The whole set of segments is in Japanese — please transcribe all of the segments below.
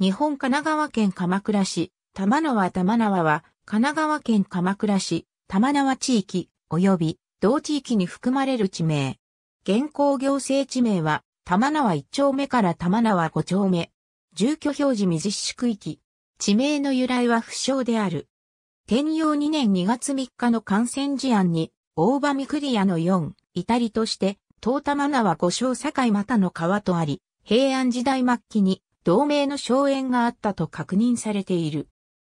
日本神奈川県鎌倉市、玉縄玉縄は、神奈川県鎌倉市、玉縄地域、及び、同地域に含まれる地名。現行行政地名は、玉縄1丁目から玉縄5丁目。住居表示未実施区域。地名の由来は不詳である。天陽2年2月3日の感染事案に、大場クリアの4、至りとして、東玉縄五章境又の川とあり、平安時代末期に同盟の荘園があったと確認されている。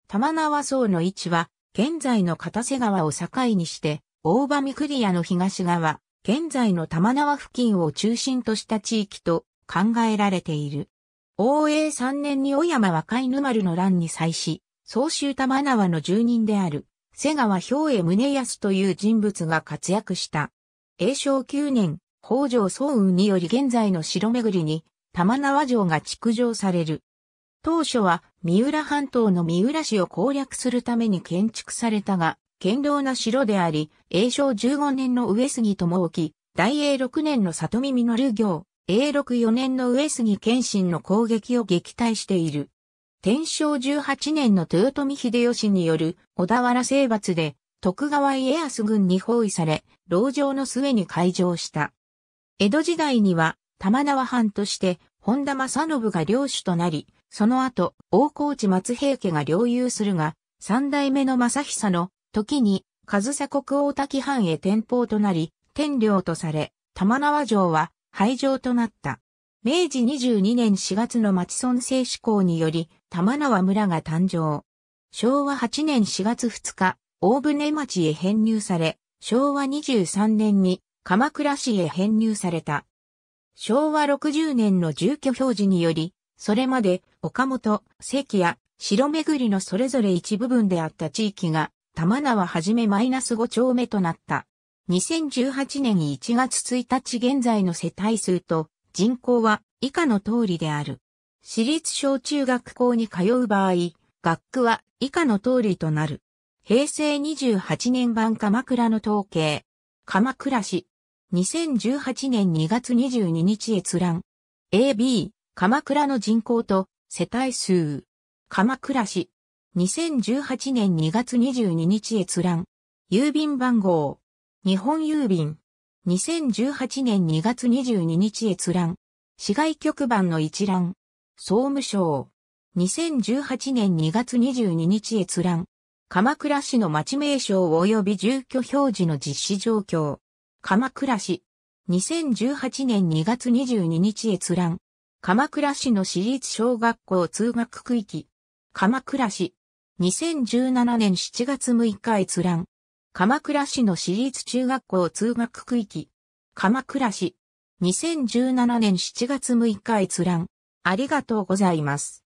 玉縄荘の位置は、現在の片瀬川を境にして、大場御栗屋の東側、現在の玉縄付近を中心とした地域と考えられている。応永3年に小山若沼丸の乱に際し、総州玉縄の住人である、瀬川兵衛宗康という人物が活躍した。永正9年、北条早雲により現在の城巡りに玉縄城が築城される。当初は三浦半島の三浦市を攻略するために建築されたが、堅牢な城であり、永正15年の上杉智沖、大英6年の里見流行、永禄4年の上杉謙信の攻撃を撃退している。天正18年の豊臣秀吉による小田原征伐で徳川家康軍に包囲され、牢城の末に開城した。江戸時代には玉縄藩として本田正信が領主となり、その後、大河内松平家が領有するが、三代目の正久の時に、上総国大滝藩へ転向となり、天領とされ、玉縄城は廃城となった。明治22年4月の町村制施行により、玉縄村が誕生。昭和8年4月2日、大船町へ編入され、昭和23年に鎌倉市へ編入された。昭和60年の住居表示により、それまで岡本、関や城巡りのそれぞれ一部分であった地域が、玉縄はじめマイナス5丁目となった。2018年1月1日現在の世帯数と人口は以下の通りである。私立小中学校に通う場合、学区は以下の通りとなる。平成28年版鎌倉の統計。鎌倉市、2018年2月22日閲覧。AB、鎌倉の人口と世帯数。鎌倉市。2018年2月22日閲覧。郵便番号。日本郵便。2018年2月22日閲覧。市外局番の一覧。総務省。2018年2月22日閲覧。鎌倉市の町名称及び住居表示の実施状況。鎌倉市。2018年2月22日閲覧。鎌倉市の市立小学校通学区域。鎌倉市。2017年7月6日閲覧。鎌倉市の市立中学校通学区域。鎌倉市。2017年7月6日閲覧。ありがとうございます。